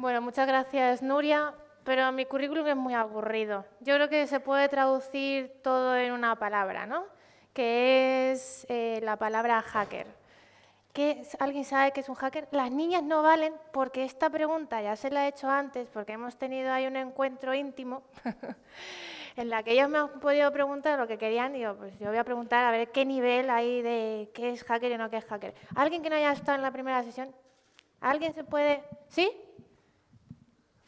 Bueno, muchas gracias, Nuria. Pero mi currículum es muy aburrido. Yo creo que se puede traducir todo en una palabra, ¿no? Que es eh, la palabra hacker. ¿Alguien sabe qué es un hacker? Las niñas no valen porque esta pregunta ya se la he hecho antes, porque hemos tenido ahí un encuentro íntimo en la que ellos me han podido preguntar lo que querían y yo, pues yo voy a preguntar a ver qué nivel hay de qué es hacker y no qué es hacker. ¿Alguien que no haya estado en la primera sesión? ¿Alguien se puede...? ¿Sí?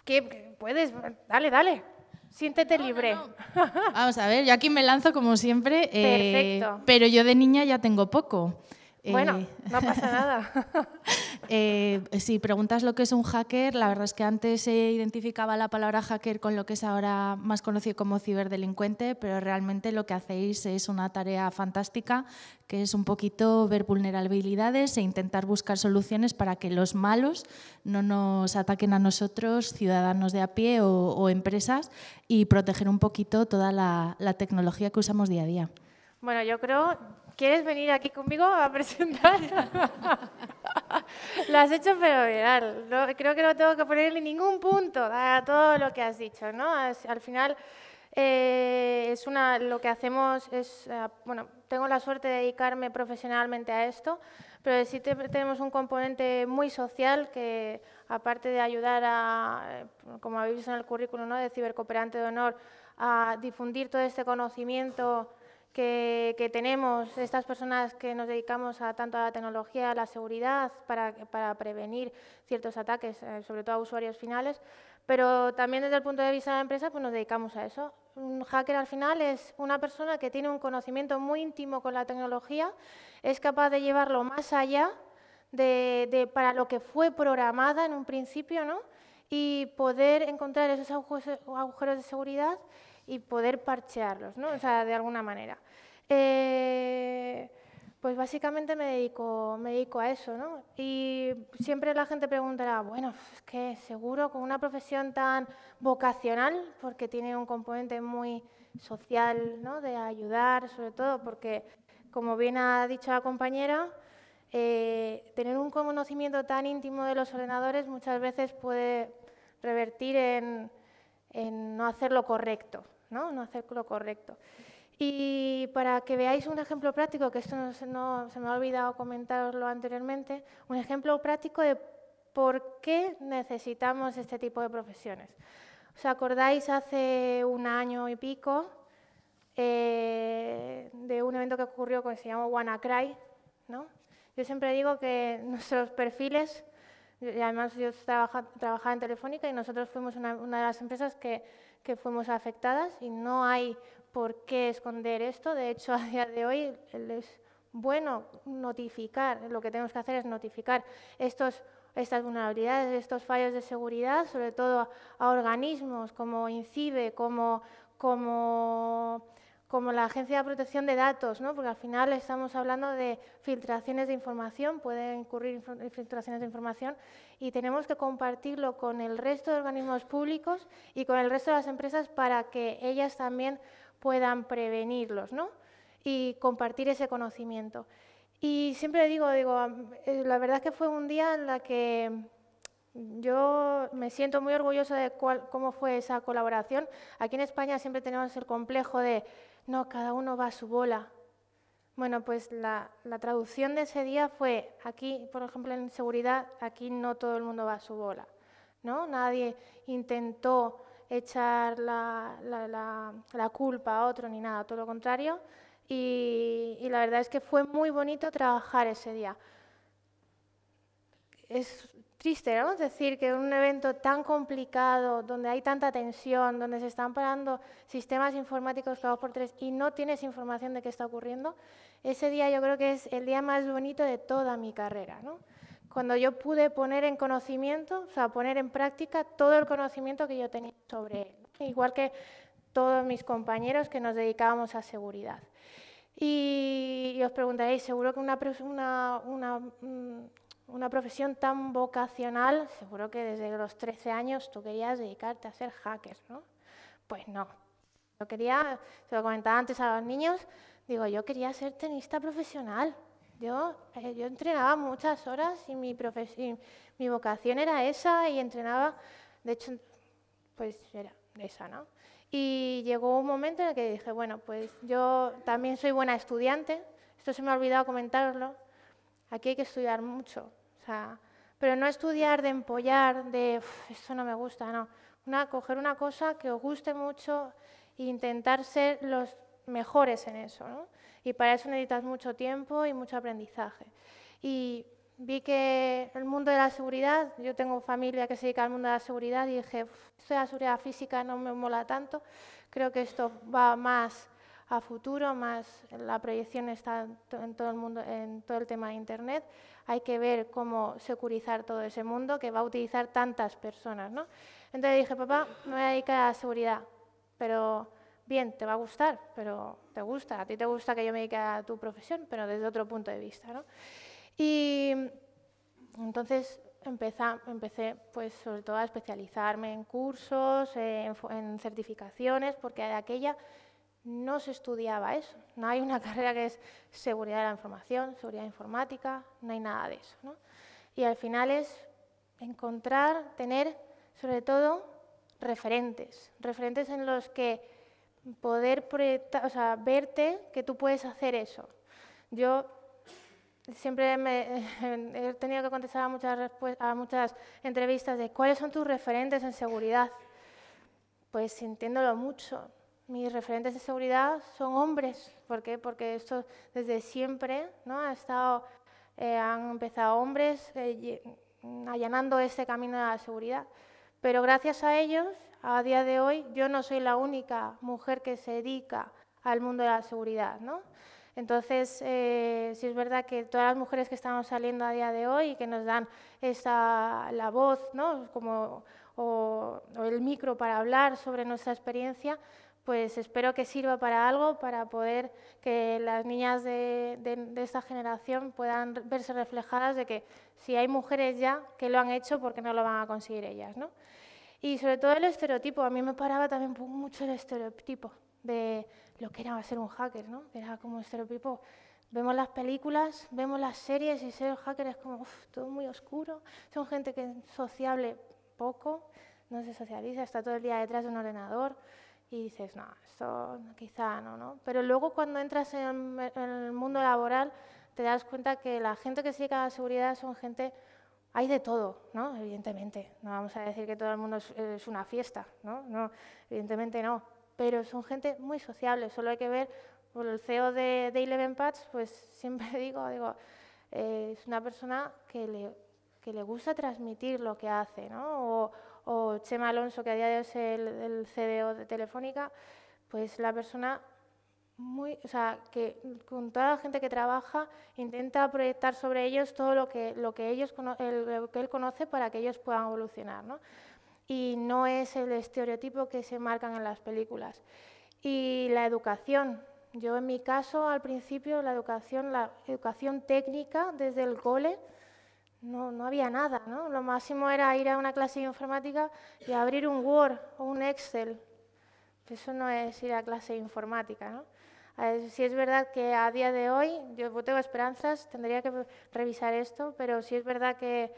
¿Qué puedes? Dale, dale. Siéntete libre. Vamos a ver, yo aquí me lanzo como siempre. Eh, pero yo de niña ya tengo poco. Bueno, eh, no pasa nada. Eh, si preguntas lo que es un hacker, la verdad es que antes se identificaba la palabra hacker con lo que es ahora más conocido como ciberdelincuente, pero realmente lo que hacéis es una tarea fantástica, que es un poquito ver vulnerabilidades e intentar buscar soluciones para que los malos no nos ataquen a nosotros, ciudadanos de a pie o, empresas, y proteger un poquito toda la, la tecnología que usamos día a día. Bueno, yo creo, ¿Quieres venir aquí conmigo a presentar? lo has hecho fenomenal. creo que no tengo que ponerle ningún punto a todo lo que has dicho, ¿no? Al final, eh, es una, lo que hacemos es, eh, bueno, tengo la suerte de dedicarme profesionalmente a esto, pero sí tenemos un componente muy social que, aparte de ayudar a, eh, como habéis visto en el currículum, ¿no? de cibercooperante de honor, a difundir todo este conocimiento que, tenemos estas personas que nos dedicamos a, tanto a la tecnología, a la seguridad, para, prevenir ciertos ataques, eh, sobre todo a usuarios finales, pero también desde el punto de vista de la empresa pues nos dedicamos a eso. Un hacker al final es una persona que tiene un conocimiento muy íntimo con la tecnología, es capaz de llevarlo más allá de, para lo que fue programada en un principio y poder encontrar esos agujeros de seguridad y poder parchearlos, ¿no? O sea, de alguna manera. Eh, pues básicamente me dedico, me dedico a eso, ¿no? Y siempre la gente preguntará, bueno, es que seguro con una profesión tan vocacional, porque tiene un componente muy social, ¿no? De ayudar, sobre todo, porque como bien ha dicho la compañera, eh, tener un conocimiento tan íntimo de los ordenadores muchas veces puede revertir en no hacer lo correcto, ¿no? hacer lo correcto. Y para que veáis un ejemplo práctico, que esto no, se me ha olvidado comentaroslo anteriormente, un ejemplo práctico de por qué necesitamos este tipo de profesiones. ¿Os acordáis hace un año y pico eh, de un evento que ocurrió que se llama WannaCry? ¿no? Yo siempre digo que nuestros perfiles, además yo trabajaba en Telefónica y nosotros fuimos una de las empresas que que fuimos afectadas y no hay por qué esconder esto. De hecho, a día de hoy es bueno notificar, lo que tenemos que hacer es notificar estas vulnerabilidades, estos fallos de seguridad, sobre todo a, organismos como INCIBE, como, como como la Agencia de Protección de Datos, porque al final estamos hablando de filtraciones de información, pueden incurrir filtraciones de información, y tenemos que compartirlo con el resto de organismos públicos y con el resto de las empresas para que ellas también puedan prevenirlos ¿no? y compartir ese conocimiento. Y siempre digo, digo, eh, la verdad es que fue un día en la que yo me siento muy orgullosa de cómo fue esa colaboración. Aquí en España siempre tenemos el complejo de no, cada uno va a su bola. Bueno, pues la, traducción de ese día fue, aquí, por ejemplo, en seguridad, aquí no todo el mundo va a su bola. ¿no? Nadie intentó echar la, culpa a otro ni nada, todo lo contrario. Y, y, la verdad es que fue muy bonito trabajar ese día. Es triste, ¿no? a decir, que en un evento tan complicado, donde hay tanta tensión, donde se están parando sistemas informáticos cada por tres y no tienes información de qué está ocurriendo, ese día yo creo que es el día más bonito de toda mi carrera, ¿no? Cuando yo pude poner en conocimiento, o sea, poner en práctica todo el conocimiento que yo tenía sobre él, igual que todos mis compañeros que nos dedicábamos a seguridad. Y, os preguntaréis, seguro que una, una, una mm, una profesión tan vocacional, seguro que desde los 13 años tú querías dedicarte a ser hacker, ¿no? Pues no. Yo quería, se lo comentaba antes a los niños, digo, yo quería ser tenista profesional. Yo, eh, yo entrenaba muchas horas y mi, y mi vocación era esa y entrenaba, de hecho, pues era esa, ¿no? Y llegó un momento en el que dije, bueno, pues yo también soy buena estudiante, esto se me ha olvidado comentarlo, aquí hay que estudiar mucho, sea, pero no estudiar de empollar, de esto no me gusta, no. Una, coger una cosa que os guste mucho e intentar ser los mejores en eso. ¿no? Y para eso necesitas mucho tiempo y mucho aprendizaje. Y vi que el mundo de la seguridad, yo tengo familia que se dedica al mundo de la seguridad y dije, esto de la seguridad física no me mola tanto, creo que esto va más a futuro, más la proyección está en todo el mundo, en todo el tema de Internet hay que ver cómo securizar todo ese mundo que va a utilizar tantas personas. ¿no? Entonces dije, papá, me voy a dedicar a seguridad, pero bien, te va a gustar, pero te gusta, a ti te gusta que yo me dedique a tu profesión, pero desde otro punto de vista. ¿no? Y entonces empecé pues sobre todo a especializarme en cursos, en, en, certificaciones, porque de aquella no se estudiaba eso. No hay una carrera que es seguridad de la información, seguridad informática, no hay nada de eso. Y al final es encontrar, tener, sobre todo, referentes. Referentes en los que poder verte que tú puedes hacer eso. Yo siempre he tenido que contestar a muchas entrevistas de cuáles son tus referentes en seguridad. Pues sintiéndolo mucho, mis referentes de seguridad son hombres. ¿Por qué? Porque esto desde siempre ¿no? ha estado, eh, han empezado hombres eh, mm, allanando ese camino de la seguridad. Pero gracias a ellos, a día de hoy, yo no soy la única mujer que se dedica al mundo de la seguridad. ¿no? Entonces, si eh, sí es verdad que todas las mujeres que estamos saliendo a día de hoy y que nos dan esa, la voz ¿no? Como, o el micro para hablar sobre nuestra experiencia, pues espero que sirva para algo, para poder que las niñas de, esta generación puedan verse reflejadas de que si hay mujeres ya que lo han hecho, ¿por qué no lo van a conseguir ellas? ¿no? Y sobre todo el estereotipo, a mí me paraba también mucho el estereotipo de lo que era ser un hacker, ¿no? Era como estereotipo, vemos las películas, vemos las series y ser hacker es como, todo muy oscuro, son gente que es sociable poco, no se socializa, está todo el día detrás de un ordenador, y dices, no, esto quizá no, ¿no? Pero luego cuando entras en el, mundo laboral te das cuenta que la gente que se dedica a la seguridad son gente, hay de todo, ¿no? Evidentemente, no vamos a decir que todo el mundo es, una fiesta, ¿no? ¿no? Evidentemente no, pero son gente muy sociable, solo hay que ver, por el CEO de, de Eleven pues siempre digo, digo, eh, es una persona que le, que le gusta transmitir lo que hace, ¿no? O, o Chema Alonso, que a día de hoy es el, CDO e de Telefónica, pues la persona muy, o sea, que con toda la gente que trabaja intenta proyectar sobre ellos todo lo que, lo que, ellos, que él conoce para que ellos puedan evolucionar. ¿no? Y no es el estereotipo que se marcan en las películas. Y la educación. Yo en mi caso, al principio, la educación, la educación técnica desde el cole, no, no había nada, ¿no? Lo máximo era ir a una clase de informática y abrir un Word o un Excel. Eso no es ir a clase de informática, ¿no? si es verdad que a día de hoy, yo tengo esperanzas, tendría que revisar esto, pero si es verdad que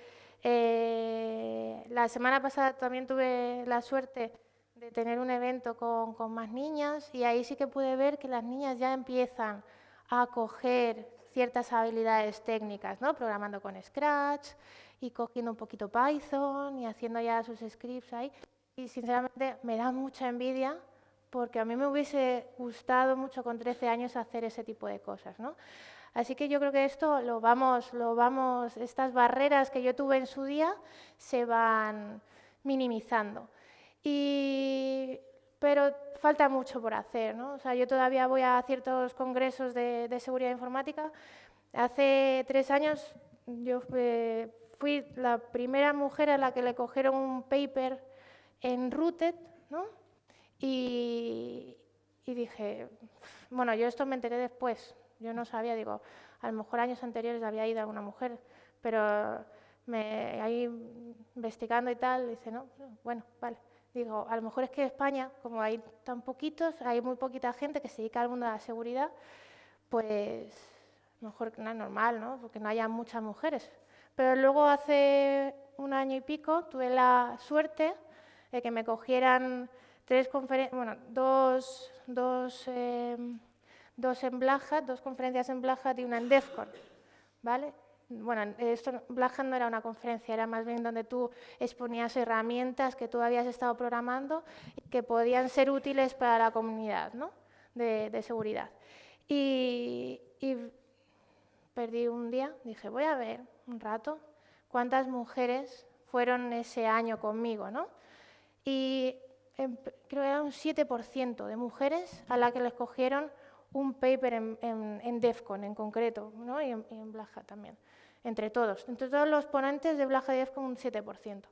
eh, la semana pasada también tuve la suerte de tener un evento con, con más niñas y ahí sí que pude ver que las niñas ya empiezan a coger ciertas habilidades técnicas, ¿no? programando con Scratch y cogiendo un poquito Python y haciendo ya sus scripts ahí. Y sinceramente me da mucha envidia porque a mí me hubiese gustado mucho con 13 años hacer ese tipo de cosas. ¿no? Así que yo creo que esto lo vamos, lo vamos, estas barreras que yo tuve en su día se van minimizando. Y pero falta mucho por hacer. ¿no? O sea, yo todavía voy a ciertos congresos de, seguridad informática. Hace tres años yo eh, fui la primera mujer a la que le cogieron un paper en Rooted, ¿no? Y, dije, bueno, yo esto me enteré después, yo no sabía, digo, a lo mejor años anteriores había ido a una mujer, pero me, ahí investigando y tal, dice, no, bueno, vale digo, a lo mejor es que en España, como hay tan poquitos, hay muy poquita gente que se dedica al mundo de la seguridad, pues a lo mejor no es normal, ¿no? Porque no haya muchas mujeres. Pero luego hace un año y pico tuve la suerte de que me cogieran tres conferen bueno, dos, dos, eh, dos en Blaja, dos conferencias en Blaja y una en DEFCON, ¿vale? bueno, esto, Black no era una conferencia, era más bien donde tú exponías herramientas que tú habías estado programando que podían ser útiles para la comunidad de, seguridad. Y, perdí un día, dije, voy a ver un rato cuántas mujeres fueron ese año conmigo, ¿no? Y em, creo que era un 7% de mujeres a las que les cogieron un paper en, DEFCON en concreto, ¿no? y, en, y en también entre todos, entre todos los ponentes de BlaJ10 con un 7%.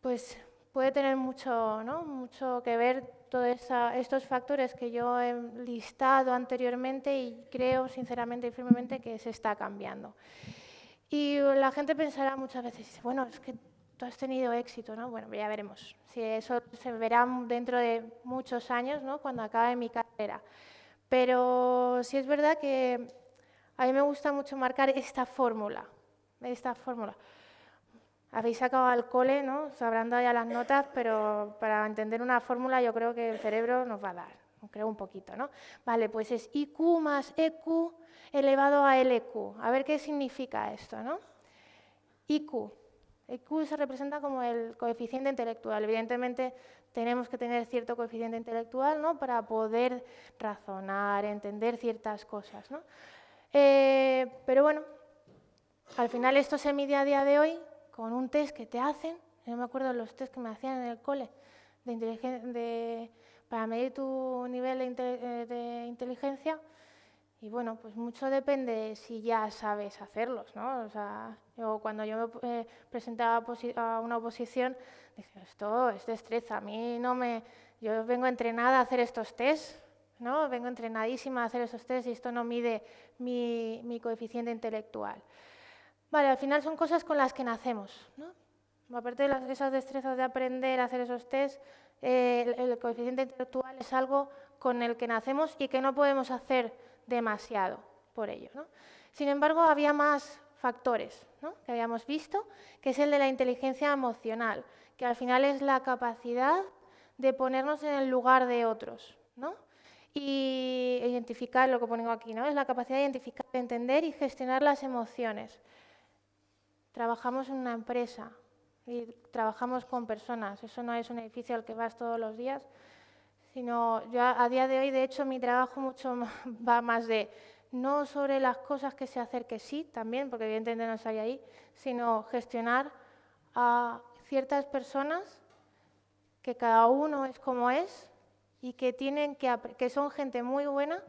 Pues puede tener mucho, ¿no? mucho que ver todos estos factores que yo he listado anteriormente y creo sinceramente y firmemente que se está cambiando. Y la gente pensará muchas veces, bueno, es que tú has tenido éxito, ¿no? Bueno, ya veremos. Si eso se verá dentro de muchos años, ¿no? Cuando acabe mi carrera. Pero sí es verdad que a mí me gusta mucho marcar esta fórmula, esta fórmula. Habéis sacado al cole, ¿no? Sabrán ya las notas, pero para entender una fórmula yo creo que el cerebro nos va a dar, creo un poquito, ¿no? Vale, pues es IQ más EQ elevado a LQ. A ver qué significa esto, ¿no? IQ. IQ se representa como el coeficiente intelectual. Evidentemente tenemos que tener cierto coeficiente intelectual, ¿no? Para poder razonar, entender ciertas cosas, ¿no? Eh, pero bueno, al final esto se mide a día de hoy con un test que te hacen, no me acuerdo los test que me hacían en el cole, de, para medir tu nivel eh, de, inteligencia. Y bueno, pues mucho depende si ya sabes hacerlos, ¿no? O sea, yo cuando yo me eh, presentaba a una oposición, dije, esto es destreza, a mí no me... Yo vengo entrenada a hacer estos tests, Vengo entrenadísima a hacer esos test y esto no mide mi, coeficiente intelectual. Vale, al final son cosas con las que nacemos, ¿no? Aparte de las, esas destrezas de aprender a hacer esos test, el, coeficiente intelectual es algo con el que nacemos y que no podemos hacer demasiado por ello. Sin embargo, había más factores que habíamos visto, que es el de la inteligencia emocional, que al final es la capacidad de ponernos en el lugar de otros, ¿no? Y identificar, lo que pongo aquí, ¿no? Es la capacidad de identificar, entender y gestionar las emociones. Trabajamos en una empresa y trabajamos con personas. Eso no es un edificio al que vas todos los días, sino yo a día de hoy, de hecho, mi trabajo mucho va más de no sobre las cosas que se hacer que sí, también, porque evidentemente no hay ahí, sino gestionar a ciertas personas que cada uno es como es y que, tienen que, que son gente muy buena,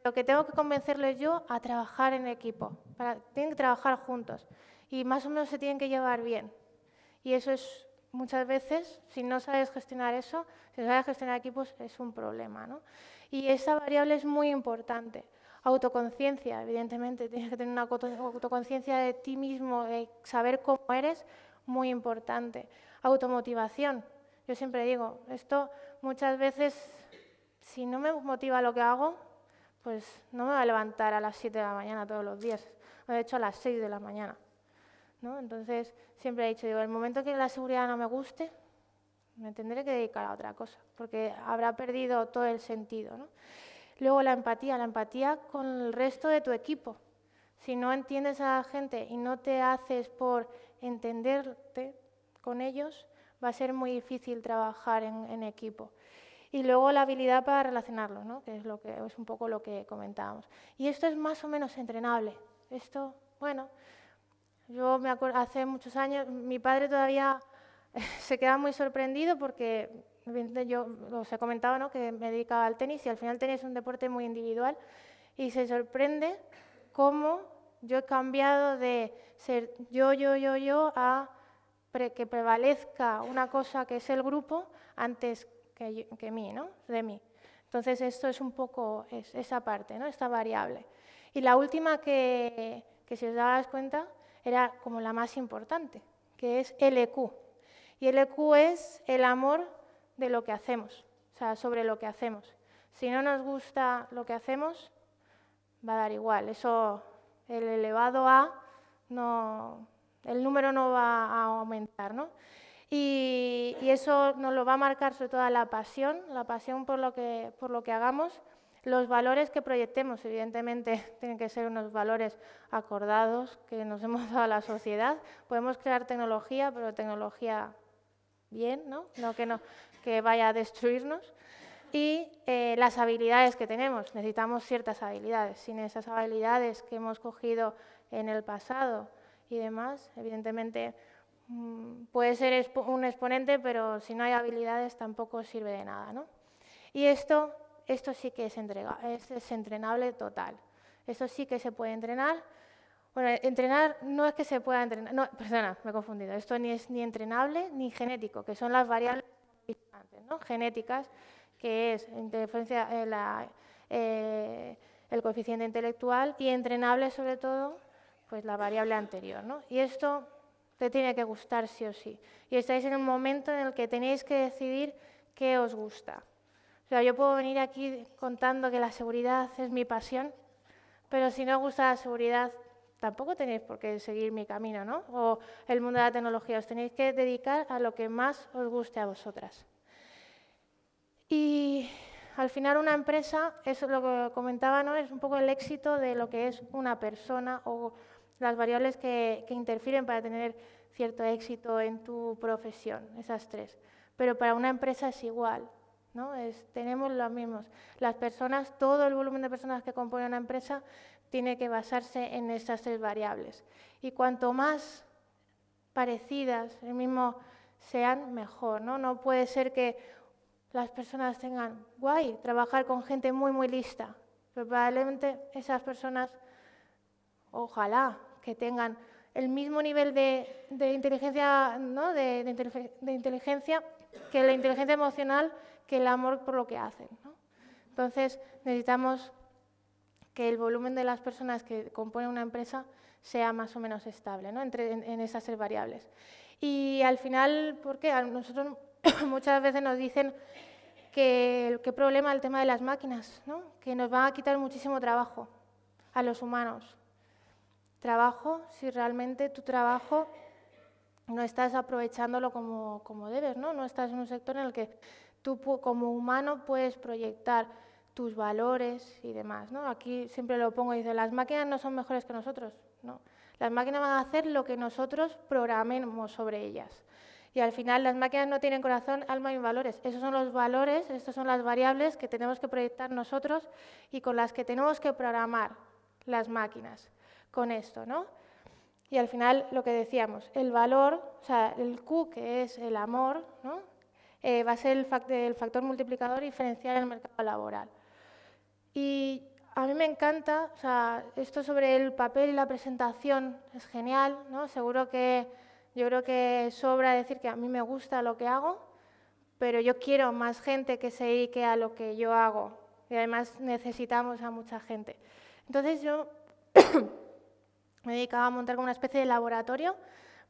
pero que tengo que convencerles yo a trabajar en equipo. Para, tienen que trabajar juntos y más o menos se tienen que llevar bien. Y eso es muchas veces, si no sabes gestionar eso, si no sabes gestionar equipos, es un problema. ¿no? Y esa variable es muy importante. Autoconciencia, evidentemente, tienes que tener una autoconciencia de ti mismo, de saber cómo eres, muy importante. Automotivación, yo siempre digo, esto muchas veces, si no me motiva lo que hago, pues no me va a levantar a las 7 de la mañana todos los días, de hecho a las 6 de la mañana. ¿no? Entonces, siempre he dicho, digo, el momento que la seguridad no me guste, me tendré que dedicar a otra cosa, porque habrá perdido todo el sentido. Luego la empatía, la empatía con el resto de tu equipo. Si no entiendes a la gente y no te haces por entenderte con ellos, va a ser muy difícil trabajar en, equipo. Y luego la habilidad para relacionarlos, ¿no? que, es lo que es un poco lo que comentábamos. Y esto es más o menos entrenable. Esto, bueno, yo me acuerdo, hace muchos años, mi padre todavía se queda muy sorprendido porque yo os he comentado ¿no? que me dedicaba al tenis y al final el tenis es un deporte muy individual y se sorprende cómo yo he cambiado de ser yo, yo, yo, yo a que prevalezca una cosa que es el grupo antes que, mí, ¿no? de mí. Entonces, esto es un poco esa parte, ¿no? esta variable. Y la última que, que, si os dabas cuenta, era como la más importante, que es LQ. E y LQ e es el amor de lo que hacemos, o sea, sobre lo que hacemos. Si no nos gusta lo que hacemos, va a dar igual. Eso, el elevado a, no, el número no va a aumentar, Y, eso nos lo va a marcar sobre todo la pasión, la pasión por lo, que, por lo que hagamos, los valores que proyectemos, evidentemente tienen que ser unos valores acordados que nos hemos dado a la sociedad. Podemos crear tecnología, pero tecnología bien, ¿no? que, no, que vaya a destruirnos. Y eh, las habilidades que tenemos, necesitamos ciertas habilidades. Sin esas habilidades que hemos cogido en el pasado, y demás. Evidentemente mm, puede ser un exponente, pero si no hay habilidades tampoco sirve de nada. ¿no? Y esto, esto sí que es, entrega es, entrenable total. Esto sí que se puede entrenar. Bueno, entrenar no es que se pueda entrenar, no, persona, me he confundido. Esto ni es ni entrenable ni genético, que son las variables ¿no? genéticas, que es eh, eh, el coeficiente intelectual, y entrenable sobre todo pues, la variable anterior. ¿no? Y esto te tiene que gustar sí o sí. Y estáis en un momento en el que tenéis que decidir qué os gusta. O sea, yo puedo venir aquí contando que la seguridad es mi pasión, pero si no os gusta la seguridad, tampoco tenéis por qué seguir mi camino, ¿no? O el mundo de la tecnología. Os tenéis que dedicar a lo que más os guste a vosotras. Y al final una empresa, eso es lo que comentaba, ¿no? Es un poco el éxito de lo que es una persona o las variables que, interfieren para tener cierto éxito en tu profesión, esas tres. Pero para una empresa es igual, ¿no? tenemos los mismos. Las personas, todo el volumen de personas que compone una empresa tiene que basarse en esas tres variables. Y cuanto más parecidas el mismo sean, mejor, ¿no? No puede ser que las personas tengan, guay, trabajar con gente muy, muy lista. probablemente esas personas, ojalá, que tengan el mismo nivel de, inteligencia, de, inteligencia que la inteligencia emocional, que el amor por lo que hacen. Entonces, necesitamos que el volumen de las personas que componen una empresa sea más o menos estable ¿no? Entre, en, esas tres variables. Y al final, porque a nosotros muchas veces nos dicen que qué problema el tema de las máquinas, que nos va a quitar muchísimo trabajo a los humanos trabajo si realmente tu trabajo no estás aprovechándolo como, debes, ¿no? No estás en un sector en el que tú como humano puedes proyectar tus valores y demás, ¿no? Aquí siempre lo pongo y dice, las máquinas no son mejores que nosotros, ¿no? Las máquinas van a hacer lo que nosotros programemos sobre ellas. Y al final las máquinas no tienen corazón, alma y valores. Esos son los valores, estas son las variables que tenemos que proyectar nosotros y con las que tenemos que programar las máquinas con esto, ¿no? Y al final lo que decíamos, el valor, o sea, el Q que es el amor, ¿no? Eh, va a ser el, factor multiplicador diferencial en el mercado laboral. Y a mí me encanta, o sea, esto sobre el papel y la presentación es genial, ¿no? Seguro que yo creo que sobra decir que a mí me gusta lo que hago, pero yo quiero más gente que se dedique a lo que yo hago y además necesitamos a mucha gente. Entonces yo me dedicaba a montar como una especie de laboratorio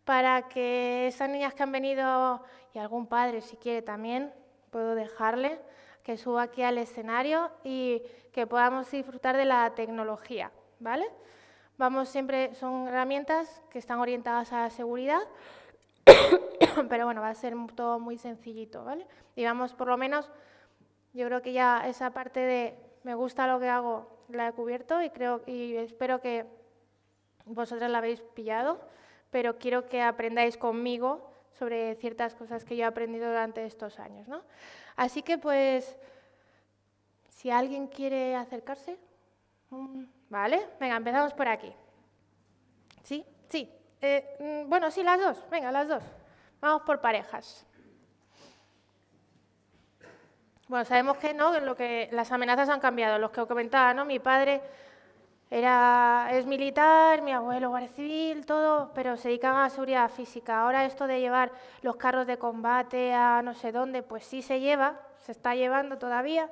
para que esas niñas que han venido, y algún padre si quiere también, puedo dejarle, que suba aquí al escenario y que podamos disfrutar de la tecnología, ¿vale? Vamos siempre, son herramientas que están orientadas a la seguridad, pero bueno, va a ser todo muy sencillito, ¿vale? Y vamos, por lo menos, yo creo que ya esa parte de me gusta lo que hago la he cubierto y, creo, y espero que vosotras la habéis pillado, pero quiero que aprendáis conmigo sobre ciertas cosas que yo he aprendido durante estos años. ¿no? Así que pues, si alguien quiere acercarse, mm, vale, venga, empezamos por aquí. ¿Sí? Sí. Eh, mm, bueno, sí, las dos, venga, las dos. Vamos por parejas. Bueno, sabemos que no, lo que las amenazas han cambiado. Los que comentaba, Mi padre era, es militar, mi abuelo guardia civil, todo, pero se dedicaba a la seguridad física. Ahora esto de llevar los carros de combate a no sé dónde, pues sí se lleva, se está llevando todavía,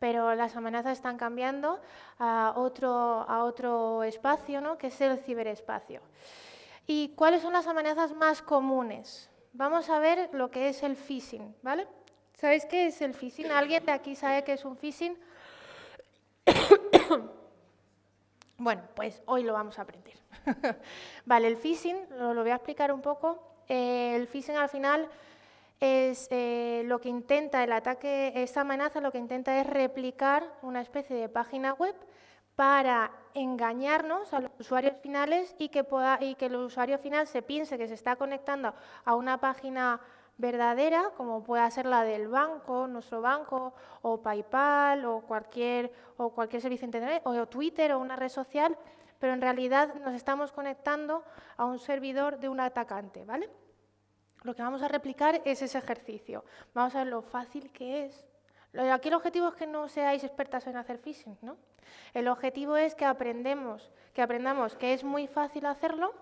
pero las amenazas están cambiando a otro, a otro espacio, ¿no? que es el ciberespacio. ¿Y cuáles son las amenazas más comunes? Vamos a ver lo que es el phishing, ¿vale? ¿Sabéis qué es el phishing? ¿Alguien de aquí sabe qué es un phishing? Bueno, pues hoy lo vamos a aprender. vale, el phishing, lo, voy a explicar un poco. Eh, el phishing al final es eh, lo que intenta, el ataque, esa amenaza lo que intenta es replicar una especie de página web para engañarnos a los usuarios finales y que, y que el usuario final se piense que se está conectando a una página web verdadera, como pueda ser la del banco, nuestro banco, o PayPal, o cualquier, o cualquier servicio internet, o Twitter, o una red social, pero en realidad nos estamos conectando a un servidor de un atacante, ¿vale? Lo que vamos a replicar es ese ejercicio. Vamos a ver lo fácil que es. Aquí el objetivo es que no seáis expertas en hacer phishing, ¿no? El objetivo es que aprendemos, que aprendamos que es muy fácil hacerlo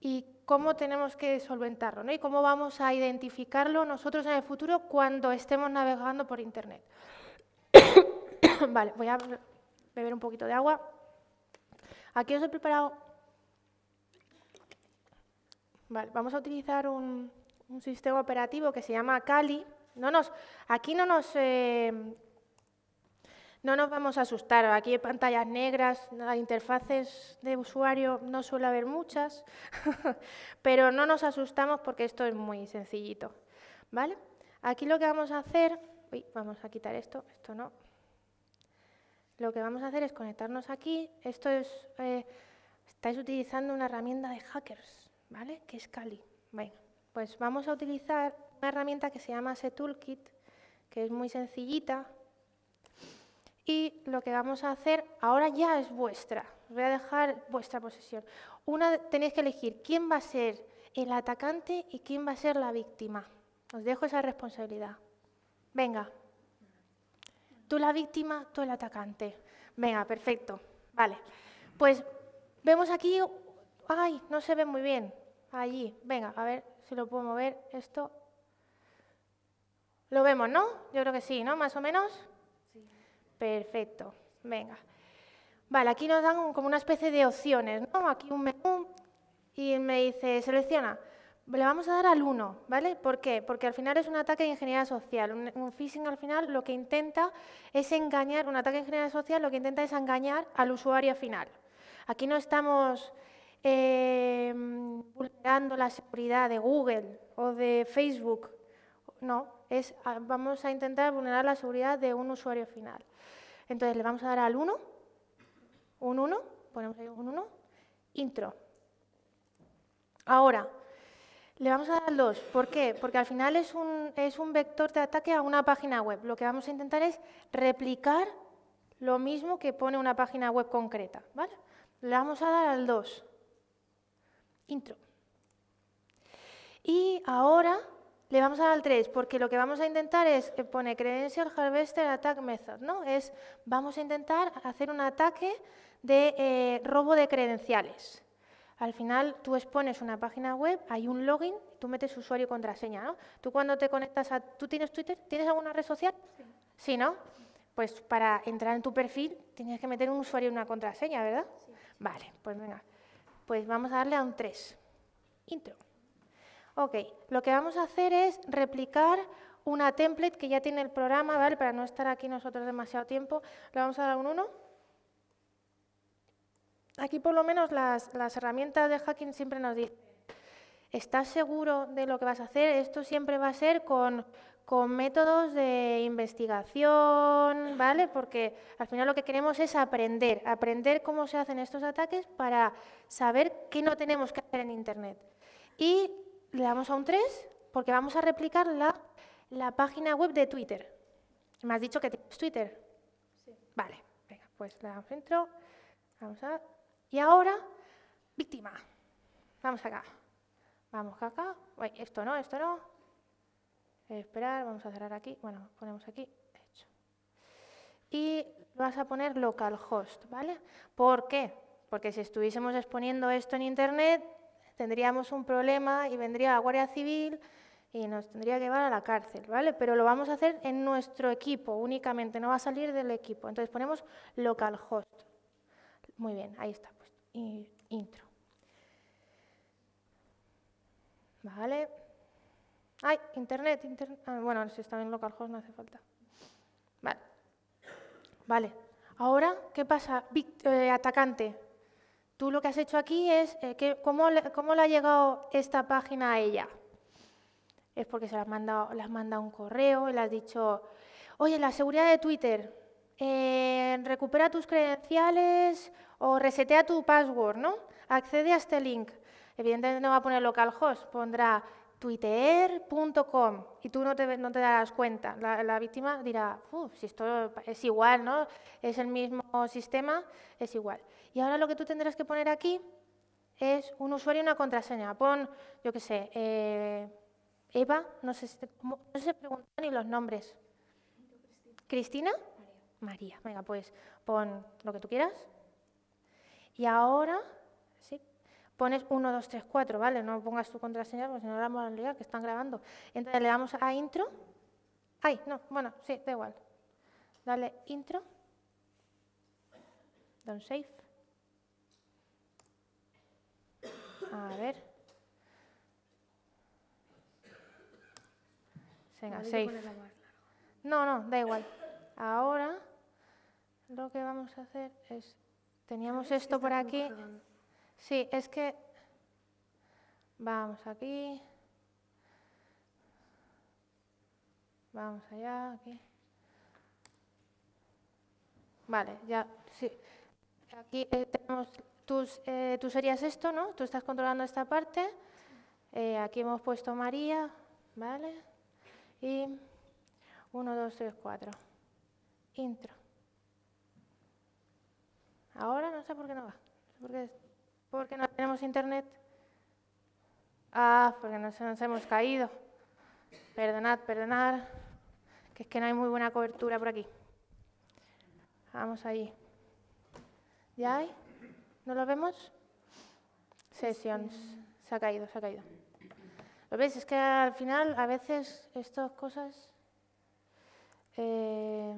y cómo tenemos que solventarlo ¿no? y cómo vamos a identificarlo nosotros en el futuro cuando estemos navegando por Internet. vale, voy a beber un poquito de agua. Aquí os he preparado... Vale, vamos a utilizar un, sistema operativo que se llama Kali. No nos, aquí no nos... Eh, no nos vamos a asustar, aquí hay pantallas negras, las interfaces de usuario no suele haber muchas, pero no nos asustamos porque esto es muy sencillito. ¿vale? Aquí lo que vamos a hacer, uy, vamos a quitar esto, esto no. Lo que vamos a hacer es conectarnos aquí, esto es, eh, estáis utilizando una herramienta de hackers, ¿vale? Que es Kali. pues vamos a utilizar una herramienta que se llama SEToolkit, que es muy sencillita, y lo que vamos a hacer ahora ya es vuestra. Voy a dejar vuestra posesión. Una tenéis que elegir quién va a ser el atacante y quién va a ser la víctima. Os dejo esa responsabilidad. Venga. Tú la víctima, tú el atacante. Venga, perfecto. Vale. Pues vemos aquí, ay, no se ve muy bien. Allí, venga, a ver si lo puedo mover esto. Lo vemos, ¿no? Yo creo que sí, ¿no? Más o menos. Perfecto, venga. Vale, aquí nos dan como una especie de opciones, ¿no? Aquí un menú y me dice, selecciona. Le vamos a dar al 1, ¿vale? ¿Por qué? Porque al final es un ataque de ingeniería social. Un, phishing al final lo que intenta es engañar, un ataque de ingeniería social lo que intenta es engañar al usuario final. Aquí no estamos eh, vulnerando la seguridad de Google o de Facebook, no, es, ah, vamos a intentar vulnerar la seguridad de un usuario final. Entonces le vamos a dar al 1, un 1, ponemos ahí un 1, intro. Ahora, le vamos a dar al 2. ¿Por qué? Porque al final es un, vector de ataque a una página web. Lo que vamos a intentar es replicar lo mismo que pone una página web concreta. ¿vale? Le vamos a dar al 2. Intro. Y ahora le vamos a dar al 3 porque lo que vamos a intentar es, eh, pone credential harvester attack method, ¿no? Es, vamos a intentar hacer un ataque de eh, robo de credenciales. Al final, tú expones una página web, hay un login, tú metes usuario y contraseña, ¿no? Tú cuando te conectas a... ¿Tú tienes Twitter? ¿Tienes alguna red social? Sí. ¿Sí, no? Pues para entrar en tu perfil tienes que meter un usuario y una contraseña, ¿verdad? Sí. Vale, pues venga. Pues vamos a darle a un 3. Intro. Ok, lo que vamos a hacer es replicar una template que ya tiene el programa, ¿vale? Para no estar aquí nosotros demasiado tiempo. Le vamos a dar un 1. Aquí por lo menos las, herramientas de hacking siempre nos dicen, ¿estás seguro de lo que vas a hacer? Esto siempre va a ser con, métodos de investigación, ¿vale? Porque al final lo que queremos es aprender, aprender cómo se hacen estos ataques para saber qué no tenemos que hacer en Internet. Y le damos a un 3 porque vamos a replicar la, página web de Twitter. Me has dicho que Twitter. Sí. Vale, pues le damos intro. Vamos a... Y ahora, víctima. Vamos acá. Vamos acá. esto no, esto no. Esperar, vamos a cerrar aquí. Bueno, ponemos aquí. Y vas a poner localhost, ¿vale? ¿Por qué? Porque si estuviésemos exponiendo esto en Internet, tendríamos un problema y vendría la Guardia Civil y nos tendría que llevar a la cárcel, ¿vale? Pero lo vamos a hacer en nuestro equipo únicamente, no va a salir del equipo. Entonces ponemos localhost. Muy bien, ahí está puesto. Intro. Vale. Ay, internet, internet. Ah, bueno, si está en localhost no hace falta. Vale. Vale. Ahora, ¿qué pasa? Eh, atacante. Tú lo que has hecho aquí es eh, ¿cómo, le, ha llegado esta página a ella. Es porque se la le has mandado un correo y le has dicho, oye, la seguridad de Twitter, eh, recupera tus credenciales o resetea tu password, ¿no? Accede a este link. Evidentemente no va a poner localhost, pondrá twitter.com y tú no te, darás cuenta. La, la víctima dirá, Uf, si esto es igual, ¿no? Es el mismo sistema, es igual. Y ahora lo que tú tendrás que poner aquí es un usuario y una contraseña. Pon, yo qué sé, eh, Eva, no sé si se preguntan ni los nombres. Cristina. María. Venga, pues pon lo que tú quieras. Y ahora, sí, pones 1, 2, 3, 4, ¿vale? No pongas tu contraseña porque si no la vamos a liar, que están grabando. Entonces le damos a intro. Ay, no, bueno, sí, da igual. Dale intro. Don't save. A ver. Venga, No, no, da igual. Ahora lo que vamos a hacer es... Teníamos esto por aquí. Sí, es que... Vamos aquí. Vamos allá, aquí. Vale, ya, sí. Aquí eh, tenemos eh, tú, serías esto, ¿no? Tú estás controlando esta parte. Eh, aquí hemos puesto María, ¿vale? Y 1, 2, 3, 4. Intro. Ahora no sé por qué no va. Porque, qué no tenemos internet. Ah, porque nos, nos hemos caído. Perdonad, perdonad. Que es que no hay muy buena cobertura por aquí. Vamos allí. ¿Ya hay? ¿No lo vemos? Sessions. Se ha caído, se ha caído. ¿Lo veis? Es que al final a veces estas cosas... Eh,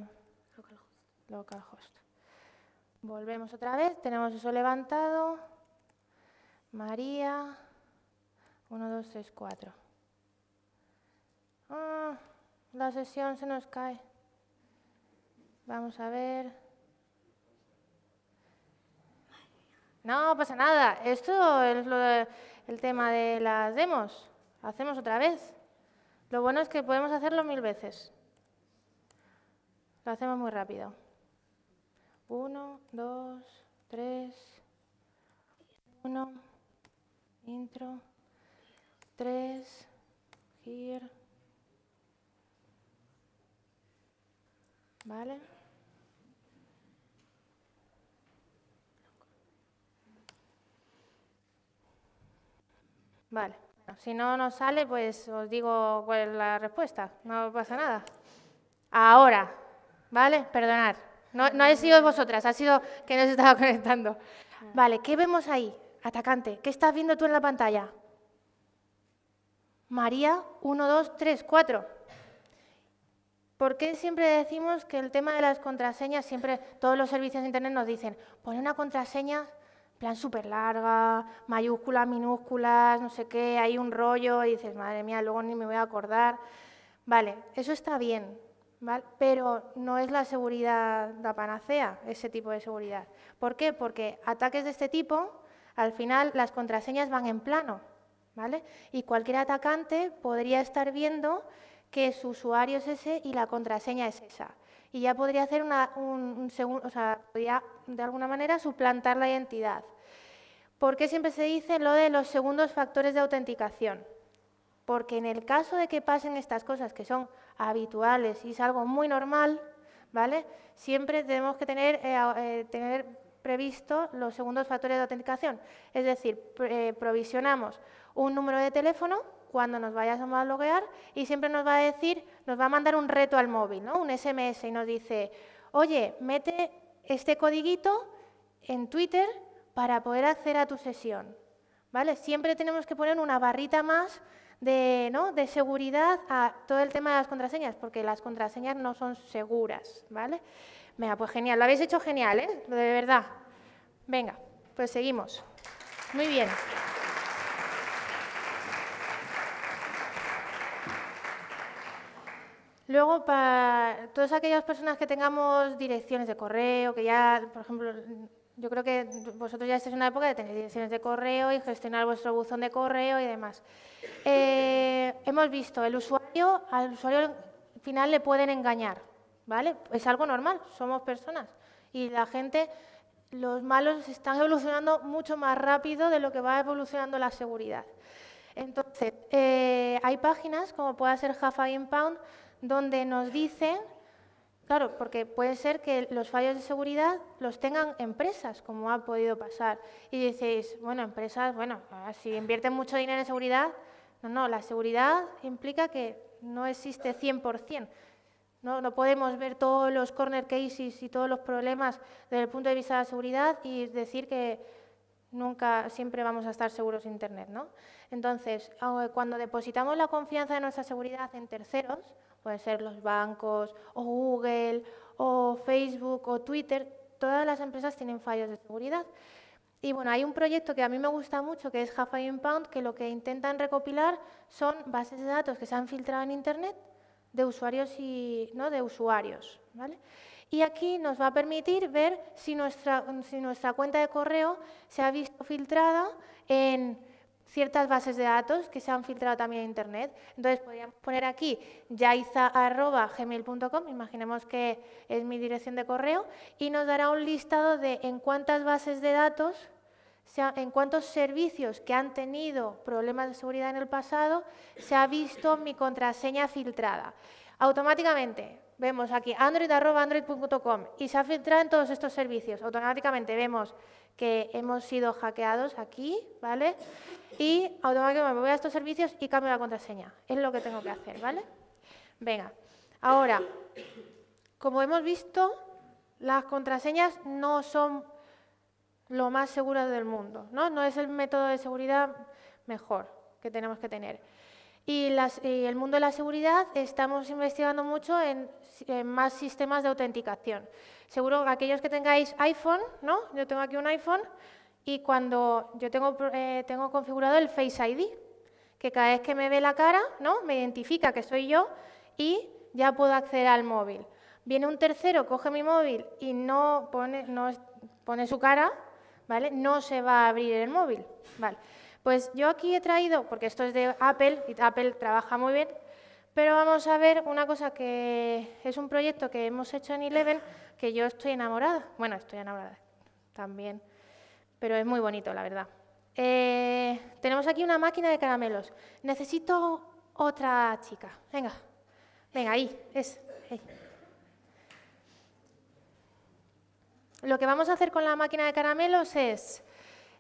Volvemos otra vez. Tenemos eso levantado. María. 1, 2, 3, 4. la sesión se nos cae. Vamos a ver. No pasa nada. Esto es el tema de las demos. Hacemos otra vez. Lo bueno es que podemos hacerlo mil veces. Lo hacemos muy rápido. Uno, dos, tres. Uno. Intro. Tres. Here. ¿Vale? Vale. Si no nos sale, pues os digo cuál es la respuesta. No pasa nada. Ahora, ¿vale? Perdonar. No, no he sido vosotras, ha sido que nos estaba conectando. Vale, ¿qué vemos ahí, atacante? ¿Qué estás viendo tú en la pantalla? María 1, 2, 3, 4. ¿Por qué siempre decimos que el tema de las contraseñas, siempre todos los servicios de Internet nos dicen, pon una contraseña plan súper larga, mayúsculas, minúsculas, no sé qué, hay un rollo, y dices, madre mía, luego ni me voy a acordar. Vale, eso está bien, ¿vale? pero no es la seguridad, de panacea, ese tipo de seguridad. ¿Por qué? Porque ataques de este tipo, al final las contraseñas van en plano, ¿vale? Y cualquier atacante podría estar viendo que su usuario es ese y la contraseña es esa y ya podría hacer una, un, segundo, o sea, podría de alguna manera suplantar la identidad. ¿Por qué siempre se dice lo de los segundos factores de autenticación? Porque en el caso de que pasen estas cosas que son habituales y es algo muy normal, ¿vale? Siempre tenemos que tener, eh, eh, previsto los segundos factores de autenticación. Es decir, eh, provisionamos un número de teléfono cuando nos vayas a loguear y siempre nos va a decir, nos va a mandar un reto al móvil, ¿no? un SMS y nos dice, oye, mete este codiguito en Twitter para poder acceder a tu sesión. ¿Vale? Siempre tenemos que poner una barrita más de, seguridad a todo el tema de las contraseñas, porque las contraseñas no son seguras, ¿vale? Venga, pues genial, lo habéis hecho genial, ¿eh? De verdad. Venga, pues seguimos. Muy bien. Luego, para todas aquellas personas que tengamos direcciones de correo, que ya, por ejemplo, yo creo que vosotros ya estáis en una época de tener direcciones de correo y gestionar vuestro buzón de correo y demás. Eh, hemos visto, el usuario, al usuario final le pueden engañar, ¿vale? Es algo normal, somos personas. Y la gente, los malos están evolucionando mucho más rápido de lo que va evolucionando la seguridad. Entonces, eh, hay páginas como puede ser Jaffa Impound, donde nos dicen, claro, porque puede ser que los fallos de seguridad los tengan empresas, como ha podido pasar. Y decís, bueno, empresas, bueno, ah, si invierten mucho dinero en seguridad, no, no, la seguridad implica que no existe 100%. No, podemos ver todos los corner cases y todos los problemas desde el punto de vista de la seguridad y decir que nunca, siempre vamos a estar seguros en Internet. ¿no? Entonces, ah, cuando depositamos la confianza de nuestra seguridad en terceros, Puede ser los bancos, o Google, o Facebook, o Twitter, todas las empresas tienen fallos de seguridad. Y bueno, hay un proyecto que a mí me gusta mucho, que es Half Pound, que lo que intentan recopilar son bases de datos que se han filtrado en Internet de usuarios y no de usuarios, ¿vale? Y aquí nos va a permitir ver si nuestra, si nuestra cuenta de correo se ha visto filtrada en ciertas bases de datos que se han filtrado también a Internet. Entonces, podríamos poner aquí yaiza.gmail.com, imaginemos que es mi dirección de correo, y nos dará un listado de en cuántas bases de datos, en cuántos servicios que han tenido problemas de seguridad en el pasado, se ha visto mi contraseña filtrada. Automáticamente, vemos aquí android.android.com y se ha filtrado en todos estos servicios. Automáticamente vemos que hemos sido hackeados aquí, ¿vale? Y automáticamente me voy a estos servicios y cambio la contraseña. Es lo que tengo que hacer, ¿vale? Venga, ahora, como hemos visto, las contraseñas no son lo más seguro del mundo, ¿no? No es el método de seguridad mejor que tenemos que tener. Y, las, el mundo de la seguridad estamos investigando mucho en, en más sistemas de autenticación. Seguro que aquellos que tengáis iPhone, ¿no? Yo tengo aquí un iPhone y cuando yo tengo, eh, tengo configurado el Face ID, que cada vez que me ve la cara, ¿no? Me identifica que soy yo y ya puedo acceder al móvil. Viene un tercero, coge mi móvil y no pone, no pone su cara, ¿vale? No se va a abrir el móvil, ¿vale? Pues yo aquí he traído, porque esto es de Apple, y Apple trabaja muy bien, pero vamos a ver una cosa que es un proyecto que hemos hecho en Eleven, que yo estoy enamorada. Bueno, estoy enamorada también, pero es muy bonito, la verdad. Eh, tenemos aquí una máquina de caramelos. Necesito otra chica. Venga, venga, ahí, es. Lo que vamos a hacer con la máquina de caramelos es,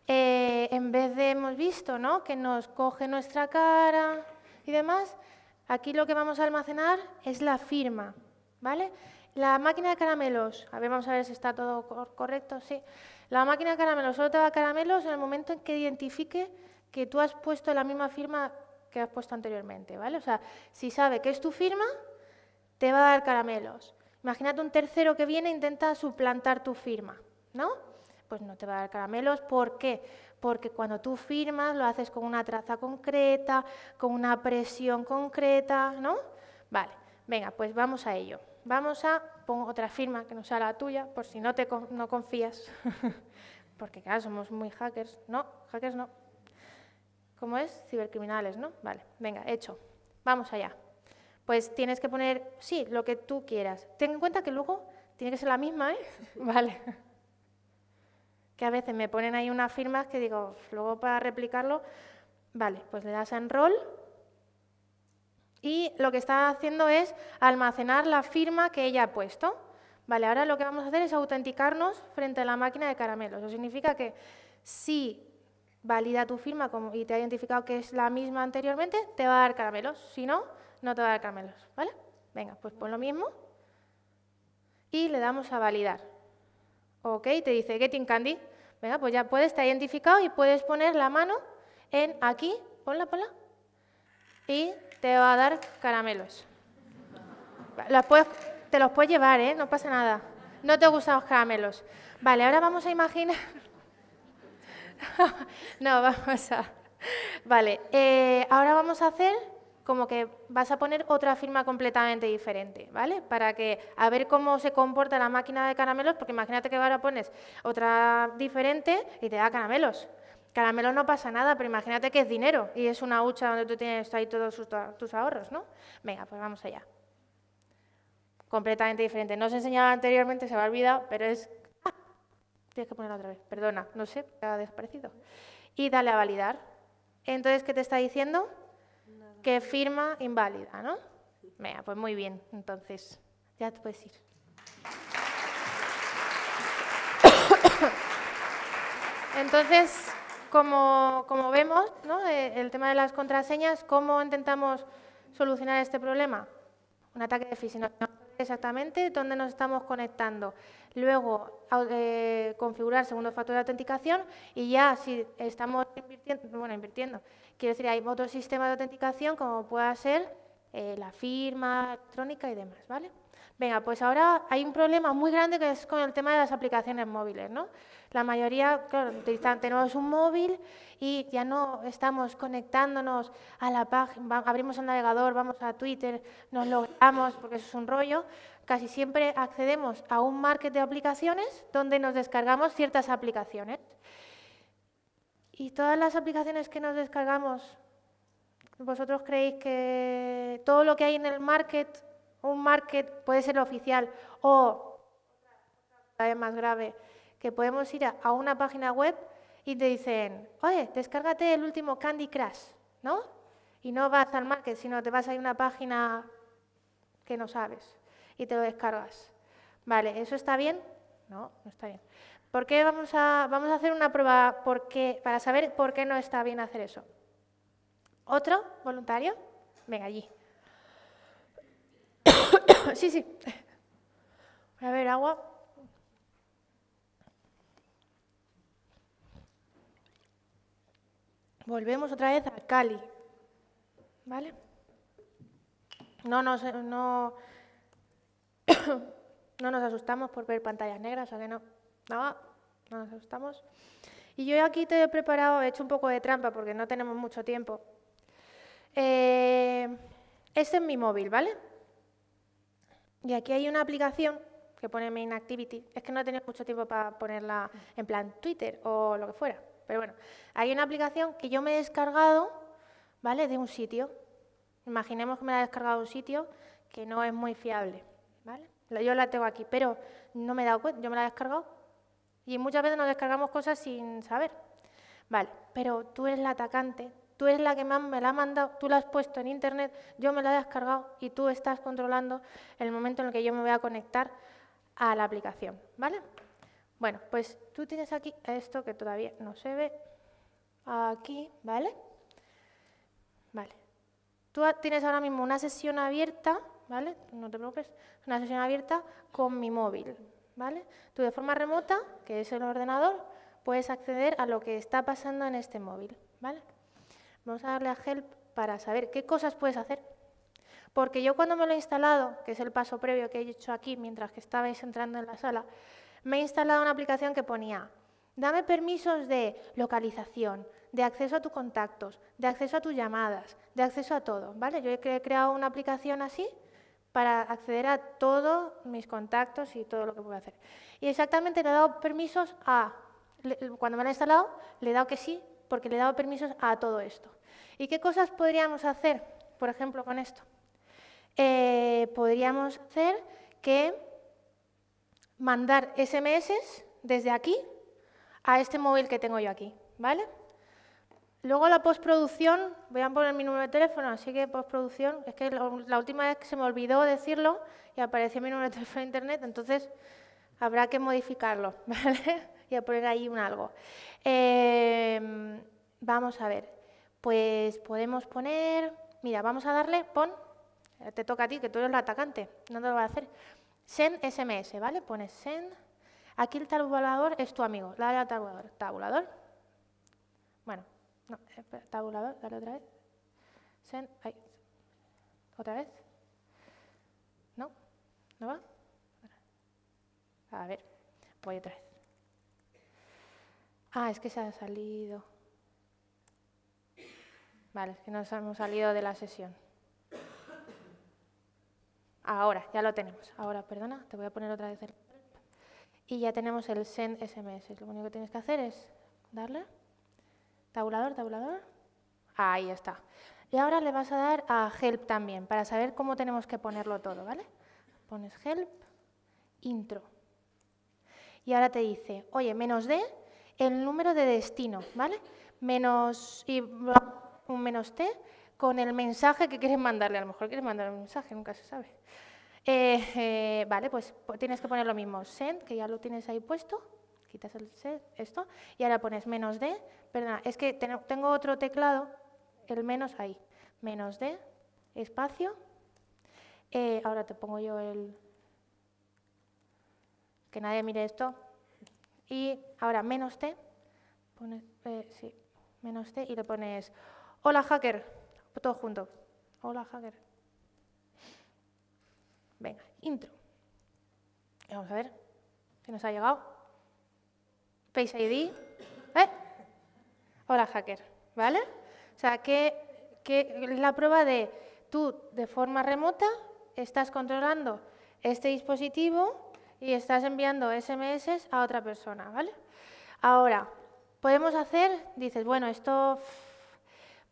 eh, en vez de, hemos visto, ¿no? Que nos coge nuestra cara y demás, aquí lo que vamos a almacenar es la firma, ¿vale? La máquina de caramelos, a ver, vamos a ver si está todo correcto, sí. La máquina de caramelos solo te da caramelos en el momento en que identifique que tú has puesto la misma firma que has puesto anteriormente, ¿vale? O sea, si sabe que es tu firma, te va a dar caramelos. Imagínate un tercero que viene e intenta suplantar tu firma, ¿no? Pues no te va a dar caramelos, ¿por qué? Porque cuando tú firmas lo haces con una traza concreta, con una presión concreta, ¿no? Vale, venga, pues vamos a ello. Vamos a, pongo otra firma que no sea la tuya, por si no te no confías, porque claro, somos muy hackers. No, hackers no. ¿Cómo es? Cibercriminales, ¿no? Vale, venga, hecho. Vamos allá. Pues tienes que poner, sí, lo que tú quieras. Ten en cuenta que luego tiene que ser la misma, ¿eh? vale. Que a veces me ponen ahí unas firmas que digo, luego para replicarlo, vale, pues le das a enroll y lo que está haciendo es almacenar la firma que ella ha puesto. Vale, ahora lo que vamos a hacer es autenticarnos frente a la máquina de caramelos. Eso significa que si valida tu firma y te ha identificado que es la misma anteriormente, te va a dar caramelos. Si no, no te va a dar caramelos. ¿Vale? Venga, pues pon lo mismo y le damos a validar. Ok, te dice Getting Candy. Venga, pues ya puedes, te ha identificado y puedes poner la mano en aquí. Ponla, ponla te va a dar caramelos. te los puedes llevar, ¿eh? No pasa nada. No te gustan los caramelos. Vale, ahora vamos a imaginar... no, vamos a... Vale, eh, ahora vamos a hacer como que vas a poner otra firma completamente diferente, ¿vale? Para que, a ver cómo se comporta la máquina de caramelos, porque imagínate que ahora pones otra diferente y te da caramelos. Caramelo no pasa nada, pero imagínate que es dinero y es una hucha donde tú tienes ahí todos tus ahorros, ¿no? Venga, pues vamos allá. Completamente diferente. No os enseñaba anteriormente, se me ha olvidado, pero es... ¡Ah! tienes que ponerlo otra vez. Perdona, no sé, ha desaparecido. Y dale a validar. Entonces, ¿qué te está diciendo? Que firma inválida, ¿no? Venga, pues muy bien. Entonces, ya te puedes ir. Entonces, como, vemos, el tema de las contraseñas, ¿cómo intentamos solucionar este problema? Un ataque de phishing, exactamente dónde nos estamos conectando. Luego, eh, configurar segundo factor de autenticación y ya si estamos invirtiendo, bueno, invirtiendo, quiero decir, hay otro sistema de autenticación como pueda ser eh, la firma electrónica y demás, ¿vale? Venga, pues ahora hay un problema muy grande que es con el tema de las aplicaciones móviles, ¿no? La mayoría, claro, tenemos un móvil y ya no estamos conectándonos a la página, abrimos el navegador, vamos a Twitter, nos logramos, porque eso es un rollo. Casi siempre accedemos a un market de aplicaciones donde nos descargamos ciertas aplicaciones. Y todas las aplicaciones que nos descargamos, ¿vosotros creéis que todo lo que hay en el market, un market puede ser oficial o, más grave, que podemos ir a, una página web y te dicen, oye, descárgate el último Candy Crush, ¿no? Y no vas al market, sino te vas a una página que no sabes y te lo descargas. Vale, ¿eso está bien? No, no está bien. ¿Por qué vamos a, vamos a hacer una prueba porque, para saber por qué no está bien hacer eso? ¿Otro voluntario? Venga, allí. sí, sí. a ver agua. Volvemos otra vez a Cali. ¿Vale? No nos, asustamos por ver pantallas negras, o que no. No, no nos asustamos. Y yo aquí te he preparado, he hecho un poco de trampa porque no tenemos mucho tiempo. Eh, este es mi móvil, ¿vale? Y aquí hay una aplicación que pone Main Activity. Es que no he mucho tiempo para ponerla en plan Twitter o lo que fuera. Pero bueno, hay una aplicación que yo me he descargado, ¿vale? De un sitio. Imaginemos que me la he descargado un sitio que no es muy fiable, Yo la tengo aquí, pero no me he dado cuenta, yo me la he descargado. Y muchas veces nos descargamos cosas sin saber. Vale, pero tú eres la atacante, tú eres la que me la ha mandado, tú la has puesto en internet, yo me la he descargado y tú estás controlando el momento en el que yo me voy a conectar a la aplicación, ¿vale? Bueno, pues tú tienes aquí esto que todavía no se ve, aquí, ¿vale? Vale. Tú tienes ahora mismo una sesión abierta, ¿vale? No te preocupes, una sesión abierta con mi móvil, ¿vale? Tú de forma remota, que es el ordenador, puedes acceder a lo que está pasando en este móvil, ¿vale? Vamos a darle a help para saber qué cosas puedes hacer. Porque yo cuando me lo he instalado, que es el paso previo que he hecho aquí mientras que estabais entrando en la sala, me he instalado una aplicación que ponía, dame permisos de localización, de acceso a tus contactos, de acceso a tus llamadas, de acceso a todo, ¿vale? Yo he creado una aplicación así para acceder a todos mis contactos y todo lo que puedo hacer. Y exactamente le he dado permisos a, cuando me la he instalado, le he dado que sí, porque le he dado permisos a todo esto. ¿Y qué cosas podríamos hacer, por ejemplo, con esto? Eh, podríamos hacer que mandar SMS desde aquí a este móvil que tengo yo aquí, ¿vale? Luego la postproducción, voy a poner mi número de teléfono, así que postproducción, es que la última vez que se me olvidó decirlo y apareció mi número de teléfono en internet, entonces habrá que modificarlo, ¿vale? y a poner ahí un algo. Em, vamos a ver, pues podemos poner, mira, vamos a darle, pon, te toca a ti, que tú eres el atacante, no te lo va a hacer. Send SMS, ¿vale? Pones send. Aquí el tabulador es tu amigo. Dale al tabulador. Tabulador. Bueno, no, tabulador, dale otra vez. Send, ¿Otra vez? ¿No? ¿No va? A ver, voy otra vez. Ah, es que se ha salido. Vale, es que nos hemos salido de la sesión. Ahora, ya lo tenemos. Ahora, perdona, te voy a poner otra vez el... Y ya tenemos el send SMS. Lo único que tienes que hacer es darle tabulador, tabulador. Ahí está. Y ahora le vas a dar a help también, para saber cómo tenemos que ponerlo todo, ¿vale? Pones help, intro. Y ahora te dice, oye, menos D, el número de destino, ¿vale? Menos, y un menos T, con el mensaje que quieren mandarle. A lo mejor quieren mandar un mensaje, nunca se sabe. Eh, eh, vale, pues tienes que poner lo mismo, send, que ya lo tienes ahí puesto, quitas el send, esto, y ahora pones menos d, perdona, es que tengo otro teclado, el menos ahí, menos d, espacio, eh, ahora te pongo yo el, que nadie mire esto, y ahora menos t, sí, menos t, y le pones, hola hacker, todo junto. Hola, hacker. Venga, intro. Vamos a ver qué nos ha llegado. Face ID. ¿Eh? Hola, hacker. ¿Vale? O sea, que, que la prueba de tú de forma remota estás controlando este dispositivo y estás enviando SMS a otra persona, ¿vale? Ahora, podemos hacer, dices, bueno, esto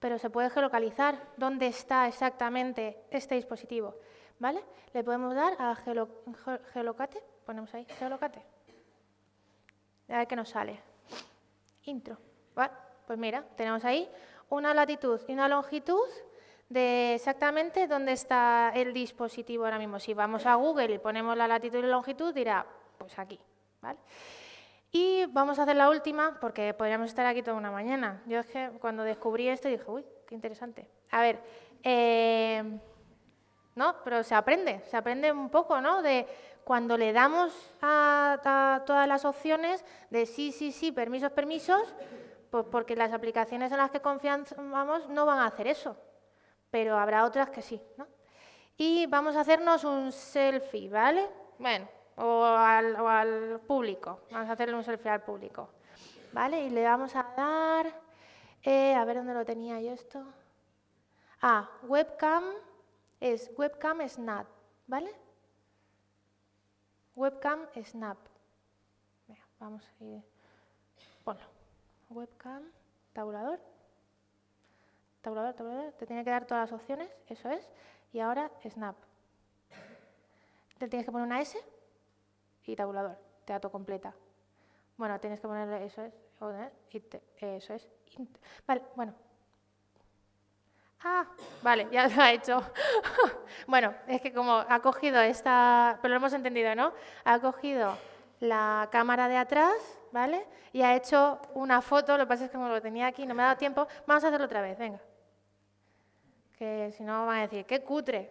pero se puede geolocalizar dónde está exactamente este dispositivo. ¿Vale? Le podemos dar a geolocate, ponemos ahí, geolocate. A ver qué nos sale. Intro. ¿Vale? Pues mira, tenemos ahí una latitud y una longitud de exactamente dónde está el dispositivo ahora mismo. Si vamos a Google y ponemos la latitud y la longitud, dirá, pues aquí. ¿Vale? Y vamos a hacer la última porque podríamos estar aquí toda una mañana. Yo es que cuando descubrí esto dije, uy, qué interesante. A ver, eh, ¿no? Pero se aprende, se aprende un poco, ¿no? De cuando le damos a, todas las opciones de sí, sí, sí, permisos, permisos, pues porque las aplicaciones en las que confiamos no van a hacer eso, pero habrá otras que sí, ¿no? Y vamos a hacernos un selfie, ¿vale? Bueno, o al, público. Vamos a hacerle un selfie al público. ¿Vale? Y le vamos a dar... Eh, a ver dónde lo tenía yo esto. Ah, webcam es webcam snap, ¿vale? Webcam snap. vamos a ir. Ponlo. Webcam, tabulador. Tabulador, tabulador. Te tiene que dar todas las opciones, eso es. Y ahora snap. Te tienes que poner una S y tabulador, teatro completa. Bueno, tienes que ponerle eso es, eso es. Vale, bueno. Ah, vale, ya lo ha hecho. bueno, es que como ha cogido esta, pero lo hemos entendido, ¿no? Ha cogido la cámara de atrás, ¿vale? Y ha hecho una foto, lo que pasa es que como lo tenía aquí, no me ha dado tiempo. Vamos a hacerlo otra vez, venga. Que si no van a decir, qué cutre.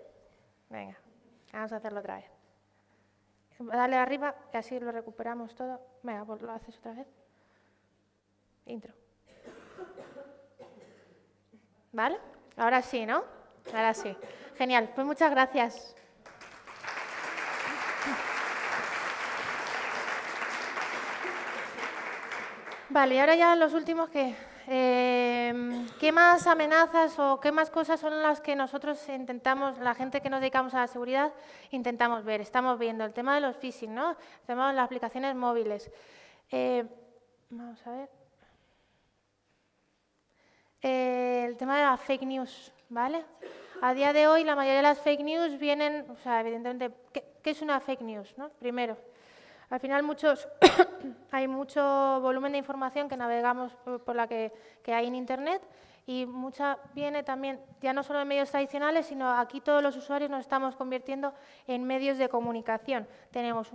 Venga, vamos a hacerlo otra vez. Dale arriba y así lo recuperamos todo. Venga, pues lo haces otra vez. Intro. ¿Vale? Ahora sí, ¿no? Ahora sí. Genial. Pues muchas gracias. Vale, y ahora ya los últimos que eh, ¿Qué más amenazas o qué más cosas son las que nosotros intentamos, la gente que nos dedicamos a la seguridad, intentamos ver? Estamos viendo el tema de los phishing, ¿no? El tema de las aplicaciones móviles. Eh, vamos a ver. Eh, el tema de las fake news, ¿vale? A día de hoy la mayoría de las fake news vienen, o sea, evidentemente, ¿qué, es una fake news? Primero, al final muchos, hay mucho volumen de información que navegamos por la que, hay en Internet y mucha viene también, ya no solo de medios tradicionales, sino aquí todos los usuarios nos estamos convirtiendo en medios de comunicación. Tenemos,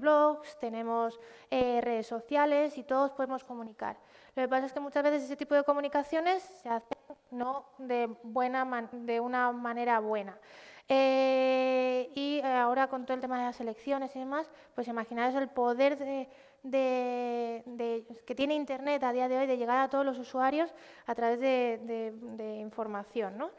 blogs, tenemos eh, redes sociales y todos podemos comunicar. Lo que pasa es que muchas veces ese tipo de comunicaciones se hacen no de, buena de una manera buena. Eh, y eh, ahora con todo el tema de las elecciones y demás, pues imaginaos el poder de, que tiene Internet a día de hoy de llegar a todos los usuarios a través de, información. ¿no?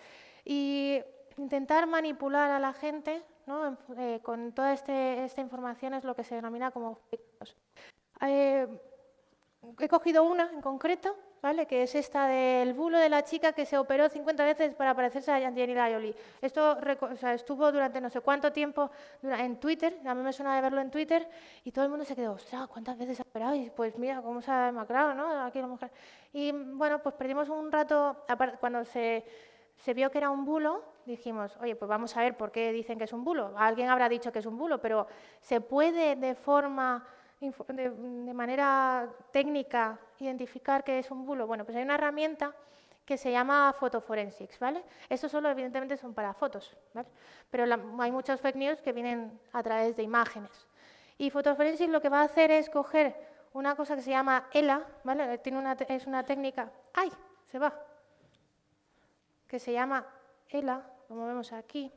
Y intentar manipular a la gente ¿no? Eh, con toda este, esta información es lo que se denomina como eh, he cogido una en concreto ¿vale? que es esta del bulo de la chica que se operó 50 veces para parecerse a Angelina Jolie. Esto estuvo durante no sé cuánto tiempo en Twitter, a mí me suena de verlo en Twitter, y todo el mundo se quedó, ostras, ¿cuántas veces ha operado? Y pues mira, cómo se ha demacrado, ¿no? Aquí la mujer. Y bueno, pues perdimos un rato, cuando se, se vio que era un bulo, dijimos, oye, pues vamos a ver por qué dicen que es un bulo. Alguien habrá dicho que es un bulo, pero se puede de forma de, manera técnica identificar que es un bulo? Bueno, pues hay una herramienta que se llama photoforensics, ¿vale? Estos solo evidentemente son para fotos, ¿vale? Pero hay muchas fake news que vienen a través de imágenes. Y photoforensics lo que va a hacer es coger una cosa que se llama ELA, ¿vale? Tiene una, es una técnica... ¡Ay! Se va. Que se llama ELA, como vemos aquí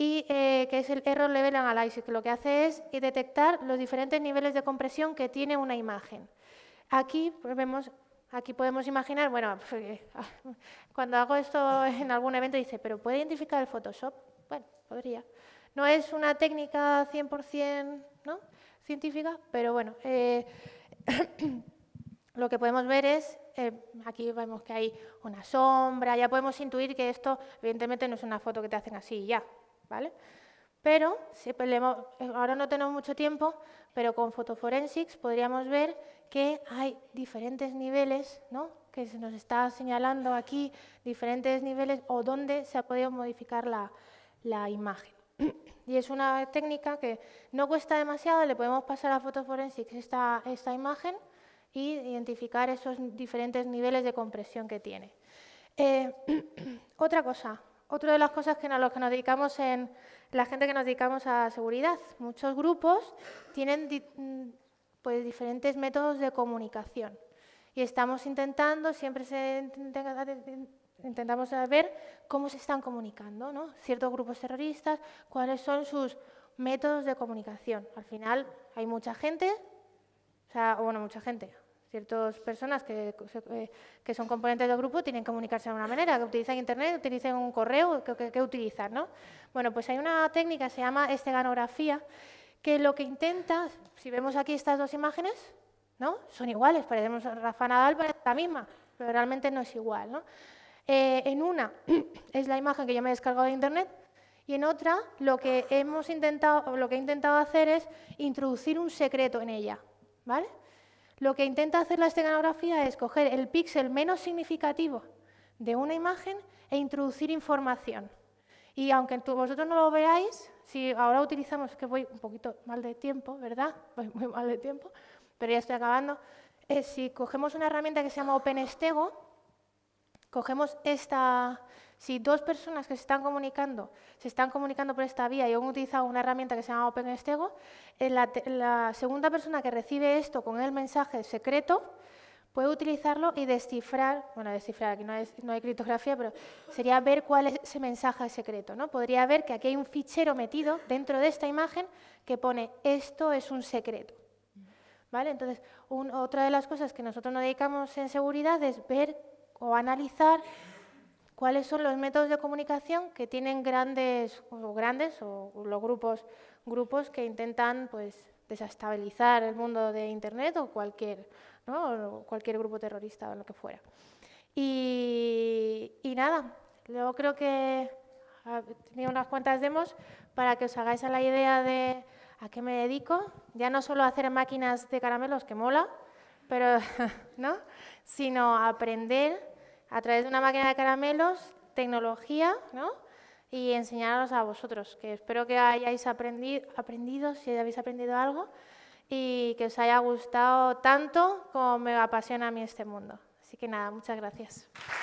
y eh, que es el Error Level Analysis, que lo que hace es eh, detectar los diferentes niveles de compresión que tiene una imagen. Aquí pues vemos, aquí podemos imaginar, bueno, pues, ah, cuando hago esto en algún evento dice, pero ¿puede identificar el Photoshop? Bueno, podría. No es una técnica 100% científica, pero bueno, eh, lo que podemos ver es aquí vemos que hay una sombra, ya podemos intuir que esto evidentemente no es una foto que te hacen así y ya, ¿vale? Pero eh, ahora no tenemos mucho tiempo, pero con Photoforensics podríamos ver que hay diferentes niveles, ¿no? que se nos está señalando aquí, diferentes niveles o dónde se ha podido modificar la, imagen. Y es una técnica que no cuesta demasiado, le podemos pasar a Photoforensics esta, esta imagen y identificar esos diferentes niveles de compresión que tiene. Eh, otra cosa, otra de las cosas que los que nos dedicamos en la gente que nos dedicamos a seguridad, muchos grupos tienen mm, pues diferentes métodos de comunicación y estamos intentando siempre se intentamos ver cómo se están comunicando, ¿no? Ciertos grupos terroristas, cuáles son sus métodos de comunicación. Al final hay mucha gente, o sea, bueno, mucha gente, ciertas personas que, son componentes del grupo tienen que comunicarse de una manera, que utilizan Internet, utilicen un correo, que, utilizan, Bueno, pues hay una técnica que se llama esteganografía, que lo que intenta, si vemos aquí estas dos imágenes, ¿no? Son iguales, parecemos Rafa Nadal, parece la misma, pero realmente no es igual, ¿no? Eh, en una es la imagen que yo me he descargado de Internet, y en otra lo que hemos intentado, lo que he intentado hacer es introducir un secreto en ella, ¿vale? Lo que intenta hacer la esteganografía es coger el píxel menos significativo de una imagen e introducir información. Y aunque vosotros no lo veáis, si ahora utilizamos, que voy un poquito mal de tiempo, ¿verdad? Voy muy mal de tiempo, pero ya estoy acabando. Eh, si cogemos una herramienta que se llama OpenStego, Cogemos esta... Si dos personas que se están comunicando, se están comunicando por esta vía y han utilizado una herramienta que se llama OpenStego, eh, la, la segunda persona que recibe esto con el mensaje secreto puede utilizarlo y descifrar, bueno, descifrar, aquí no hay, criptografía, pero sería ver cuál es ese mensaje secreto, ¿no? Podría ver que aquí hay un fichero metido dentro de esta imagen que pone esto es un secreto, ¿vale? Entonces, otra de las cosas que nosotros nos dedicamos en seguridad es ver o analizar cuáles son los métodos de comunicación que tienen grandes o grandes o los grupos grupos que intentan pues desestabilizar el mundo de internet o cualquier ¿no? cualquier grupo terrorista o lo que fuera y, nada yo creo que tenía unas cuantas demos para que os hagáis a la idea de a qué me dedico ya no solo hacer máquinas de caramelos que mola pero no sino a aprender a través de una máquina de caramelos, tecnología, ¿no? Y enseñaros a vosotros, que espero que hayáis aprendido, aprendido, si habéis aprendido algo, y que os haya gustado tanto como me apasiona a mí este mundo. Así que nada, muchas gracias.